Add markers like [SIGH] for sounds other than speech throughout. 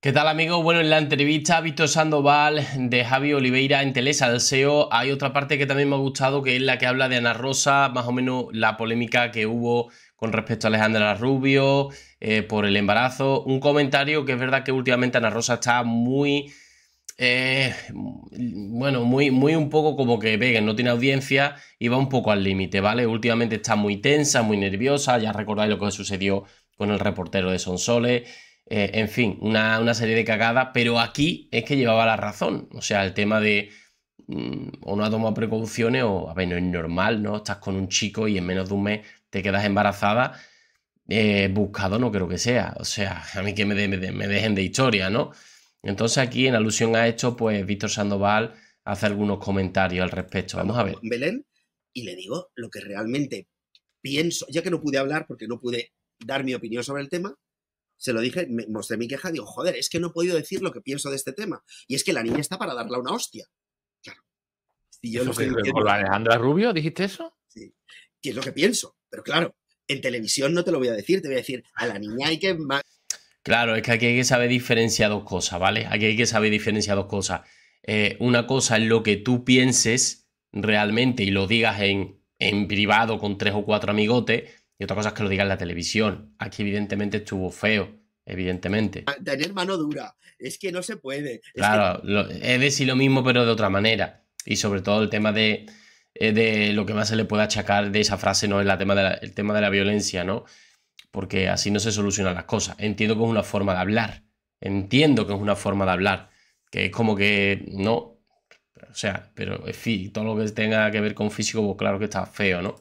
¿Qué tal amigos? Bueno, en la entrevista a Víctor Sandoval de Javi Oliveira en Telesa del SEO hay otra parte que también me ha gustado que es la que habla de Ana Rosa, más o menos la polémica que hubo con respecto a Alejandra Rubio eh, por el embarazo. Un comentario que es verdad que últimamente Ana Rosa está muy... Eh, bueno, muy, muy un poco como que Vegan no tiene audiencia y va un poco al límite, ¿vale? Últimamente está muy tensa, muy nerviosa, ya recordáis lo que sucedió con el reportero de Sonsoles. Eh, en fin, una, serie de cagadas, pero aquí es que llevaba la razón. O sea, el tema de mm, o no ha tomado precauciones o, a ver, no es normal, ¿no? Estás con un chico y en menos de un mes te quedas embarazada. Eh, buscado no creo que sea. O sea, a mí que me, dejen de historia, ¿no? Entonces aquí, en alusión a esto, pues Víctor Sandoval hace algunos comentarios al respecto. Vamos, a ver. Belén y le digo lo que realmente pienso, ya que no pude hablar porque no pude dar mi opinión sobre el tema, se lo dije, me mostré mi queja, digo, joder, es que no he podido decir lo que pienso de este tema. Y es que la niña está para darla una hostia. Claro. Si yo lo Alejandra Rubio dijiste eso? Sí. Que es lo que pienso. Pero claro, en televisión no te lo voy a decir, te voy a decir, a la niña hay que... Claro, es que aquí hay que saber diferenciar dos cosas, ¿vale? Aquí hay que saber diferenciar dos cosas. Eh, una cosa es lo que tú pienses realmente y lo digas en, en privado con tres o cuatro amigotes y otra cosa es que lo diga en la televisión. Aquí evidentemente estuvo feo, evidentemente. Ah, tener mano dura, es que no se puede. claro, es, de lo, lo mismo pero de otra manera. Y sobre todo el tema de, eh, de lo que más se le pueda achacar de esa frase, no es tema el tema de la violencia, ¿no? Porque así no se solucionan las cosas. Entiendo que es una forma de hablar. Entiendo que es una forma de hablar. Que es como que no. O sea, pero en fin, todo lo que tenga que ver con físico, pues claro que está feo, ¿no?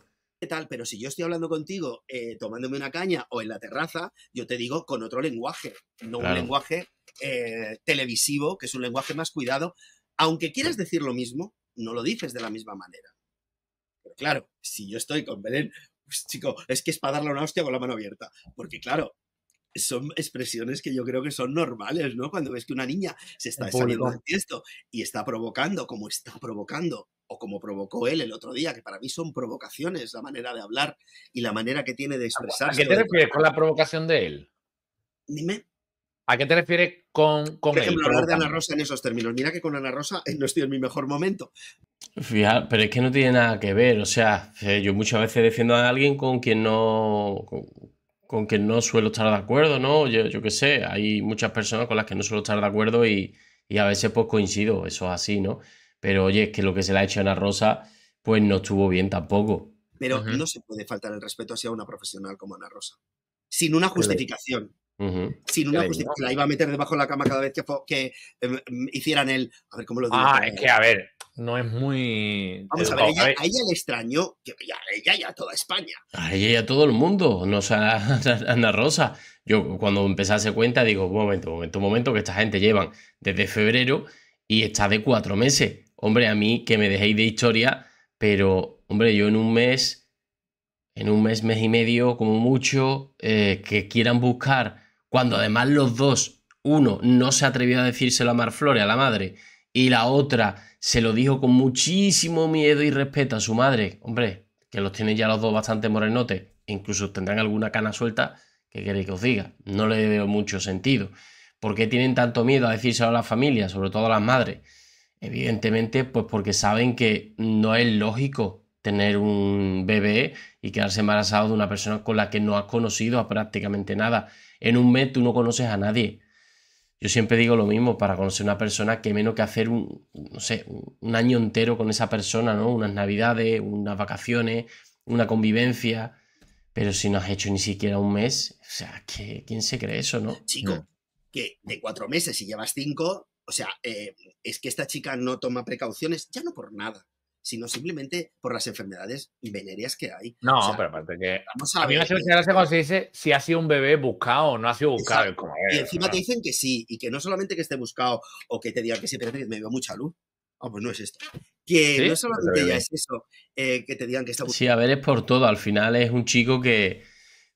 tal, pero si yo estoy hablando contigo eh, tomándome una caña o en la terraza, yo te digo con otro lenguaje, no un lenguaje eh, televisivo, que es un lenguaje más cuidado. Aunque quieras decir lo mismo, no lo dices de la misma manera. Pero claro, si yo estoy con Belén, pues chico, es que es para darle una hostia con la mano abierta. Porque claro, son expresiones que yo creo que son normales, ¿no? Cuando ves que una niña se está saliendo del esto y está provocando, como está provocando o como provocó él el otro día, que para mí son provocaciones la manera de hablar y la manera que tiene de expresarse. ¿A qué te refieres con la provocación de él? Dime. ¿A qué te refieres con, con Por ejemplo, hablar de Ana Rosa en esos términos. Mira que con Ana Rosa eh, no estoy en mi mejor momento. Fija, pero es que no tiene nada que ver. O sea, eh, yo muchas veces defiendo a alguien con quien no. Con, con quien no suelo estar de acuerdo, ¿no? Yo, yo qué sé, hay muchas personas con las que no suelo estar de acuerdo y, y a veces pues coincido, eso es así, ¿no? Pero oye, es que lo que se le ha hecho a Ana Rosa, pues no estuvo bien tampoco. Pero no se puede faltar el respeto hacia una profesional como Ana Rosa. Sin una justificación. Sin una justificación. La iba a meter debajo de la cama cada vez que, em, em, hicieran el. A ver cómo lo digo. Ah, pues, es que a ver, no es muy. Vamos a ver, a, ella le extrañó. Que ya, ella a toda España. A ella y a todo el mundo. No [LAUGHS] Ana Rosa. Yo cuando empecé a cuenta digo, un momento, un momento, un momento, que esta gente llevan desde febrero y está de cuatro meses hombre, a mí que me dejéis de historia, pero, hombre, yo en un mes, en un mes, mes y medio, como mucho, eh, que quieran buscar, cuando además los dos, uno no se atrevió a decírselo a Marflore, a la madre, y la otra se lo dijo con muchísimo miedo y respeto a su madre, hombre, que los tienen ya los dos bastante morenotes, incluso tendrán alguna cana suelta, ¿qué queréis que os diga? No le veo mucho sentido. ¿Por qué tienen tanto miedo a decírselo a la familia, sobre todo a las madres? Evidentemente, pues porque saben que no es lógico tener un bebé y quedarse embarazado de una persona con la que no has conocido a prácticamente nada. En un mes tú no conoces a nadie. Yo siempre digo lo mismo, para conocer una persona, que menos que hacer un, no sé, un año entero con esa persona, ¿no? Unas navidades, unas vacaciones, una convivencia. Pero si no has hecho ni siquiera un mes, o sea, ¿quién se cree eso, no? Chico, que de cuatro meses, si llevas cinco, o sea, eh, es que esta chica no toma precauciones, ya no por nada, sino simplemente por las enfermedades venéreas que hay. No, pero aparte que. a, mí me hace cuando se dice si ha sido un bebé buscado o no ha sido buscado. y encima te dicen que sí, y que no solamente que esté buscado o que te digan que sí, pero me veo mucha luz. Ah, pues no es esto. Que no pues solamente ya es eso, eh, que te digan que está buscado. Sí, a ver, es por todo. Al final es un chico que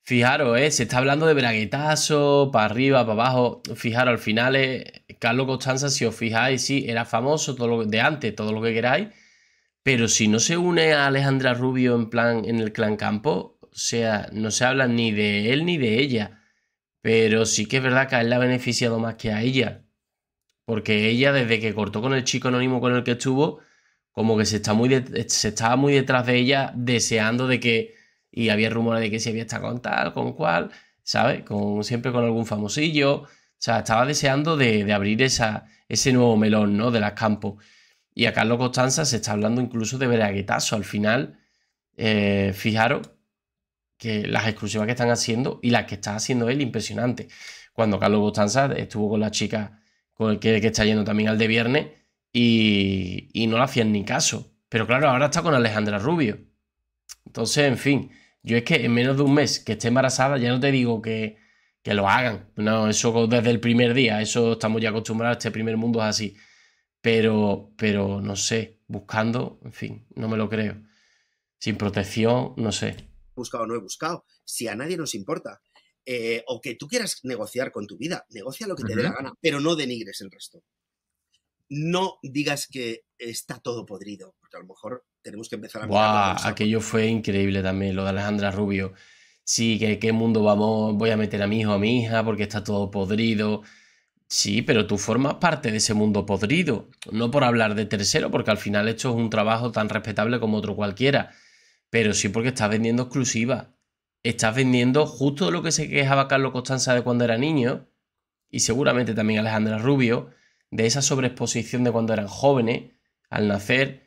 Fijaros, eh, se está hablando de braguetazo, para arriba, para abajo. Fijaros, al final, es eh, Carlos Constanza, si os fijáis, sí, era famoso todo lo, de antes, todo lo que queráis. Pero si no se une a Alejandra Rubio en plan en el clan campo, o sea, no se habla ni de él ni de ella. Pero sí que es verdad que a él la ha beneficiado más que a ella. Porque ella, desde que cortó con el chico anónimo con el que estuvo, como que se está muy se estaba muy detrás de ella, deseando de que y había rumores de que se había estado con tal, con cual, ¿sabes? Con, siempre con algún famosillo. O sea, estaba deseando de, abrir esa, ese nuevo melón, ¿no? De las campos. Y a Carlos Costanza se está hablando incluso de veraguetazo. Al final, eh, fijaros que las exclusivas que están haciendo y las que está haciendo él, impresionante. Cuando Carlos Costanza estuvo con la chica con el que, está yendo también al de viernes y, y no le hacían ni caso. Pero claro, ahora está con Alejandra Rubio. Entonces, en fin, yo es que en menos de un mes que esté embarazada, ya no te digo que, lo hagan. No, eso desde el primer día, eso estamos ya acostumbrados, este primer mundo es así. Pero, pero no sé, buscando, en fin, no me lo creo. Sin protección, no sé. Buscado o no he buscado, si a nadie nos importa. Eh, o que tú quieras negociar con tu vida, negocia lo que te dé la gana, pero no denigres el resto. No digas que está todo podrido, porque a lo mejor tenemos que empezar a wow, aquello fue increíble también, lo de Alejandra Rubio. Sí, que qué mundo vamos, voy a meter a mi hijo a mi hija porque está todo podrido. Sí, pero tú formas parte de ese mundo podrido, no por hablar de tercero, porque al final esto es un trabajo tan respetable como otro cualquiera, pero sí porque estás vendiendo exclusiva. Estás vendiendo justo lo que se quejaba Carlos Costanza de cuando era niño, y seguramente también Alejandra Rubio, de esa sobreexposición de cuando eran jóvenes, al nacer,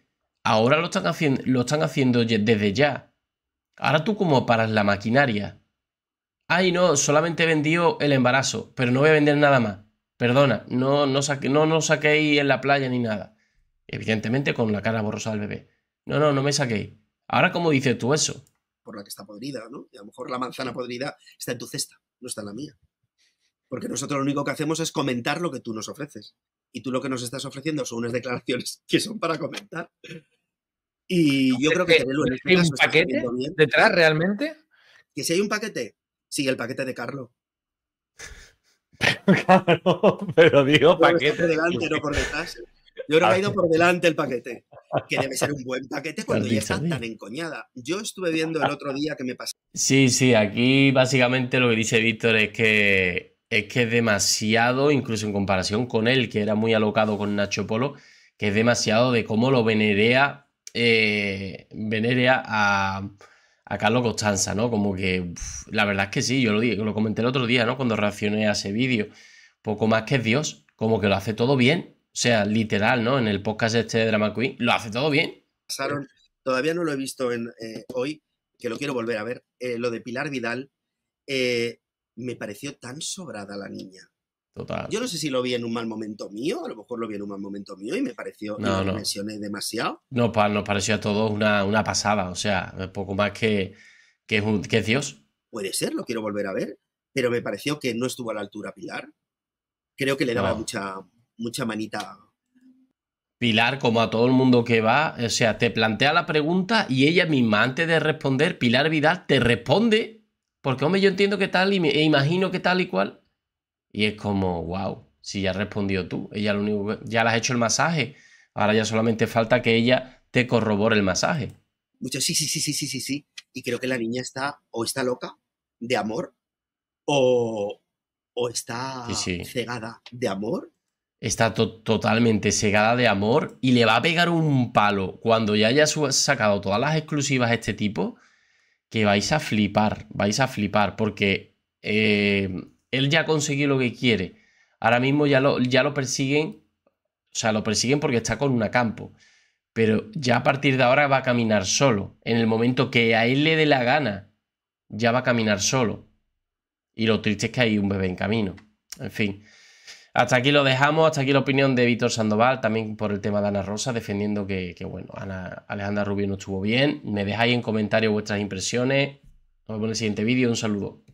Ahora lo están, haciendo, lo están haciendo desde ya. Ahora tú como paras la maquinaria. Ay, no, solamente vendió el embarazo, pero no voy a vender nada más. Perdona, no, no, saqué no, no saquéis en la playa ni nada. Evidentemente con la cara borrosa del bebé. No, no, no me saquéis. Ahora, ¿cómo dices tú eso? Por la que está podrida, ¿no? Y a lo mejor la manzana podrida está en tu cesta, no está en la mía. Porque nosotros lo único que hacemos es comentar lo que tú nos ofreces. Y tú lo que nos estás ofreciendo son unas declaraciones que son para comentar. Y yo creo que ¿Hay un paquete detrás realmente? Que si hay un paquete, sí, el paquete de Carlos. [LAUGHS] pero digo paquete. delante, no por detrás. Yo creo que ha ido ah, por delante el paquete, que debe ser un buen paquete [LAUGHS] cuando ya está tan encoñada. Yo estuve viendo el otro día que me pasó. Sí, sí, aquí básicamente lo que dice Víctor es que es que es demasiado, incluso en comparación con él, que era muy alocado con Nacho Polo, que es demasiado de cómo lo venerea eh, a, a Carlos Costanza, ¿no? Como que la verdad es que sí, yo lo, lo comenté el otro día, ¿no? Cuando reaccioné a ese vídeo, poco más que Dios, como que lo hace todo bien, o sea, literal, ¿no? En el podcast este de Drama Queen, lo hace todo bien. todavía no lo he visto eh, hoy, que lo quiero volver a ver, eh, lo de Pilar Vidal, eh, me pareció tan sobrada la niña. Yo no sé si lo vi en un mal momento mío, a lo mejor lo vi en un mal momento mío y me pareció, que no. mencioné demasiado. No, nos pareció a todos una, una, pasada, o sea, poco más que, que, que Dios. Puede ser, lo quiero volver a ver, pero me pareció que no estuvo a la altura Pilar. Creo que le daba mucha, mucha manita Pilar, como a todo el mundo que va, o sea, te plantea la pregunta y ella misma, antes de responder, Pilar Vidal te responde, porque hombre, yo entiendo que tal y me, e imagino que tal y cual. Y es como, wow, si ya respondió tú, ella lo único ya le has hecho el masaje, ahora ya solamente falta que ella te corrobore el masaje. Mucho, sí, sí, sí, sí, sí, sí, sí. Y creo que la niña está o está loca de amor o, está cegada de amor. Está totalmente cegada de amor y le va a pegar un palo cuando ya haya sacado todas las exclusivas de este tipo, que vais a flipar, vais a flipar, porque eh, él ya consiguió lo que quiere. Ahora mismo ya lo, persiguen, o sea, lo persiguen porque está con un campo. Pero ya a partir de ahora va a caminar solo. En el momento que a él le dé la gana, ya va a caminar solo. Y lo triste es que hay un bebé en camino. En fin. Hasta aquí lo dejamos, hasta aquí la opinión de Víctor Sandoval, también por el tema de Ana Rosa, defendiendo que, bueno, Alejandra Rubio no estuvo bien. Me dejáis en comentarios vuestras impresiones. Nos vemos en el siguiente vídeo. Un saludo.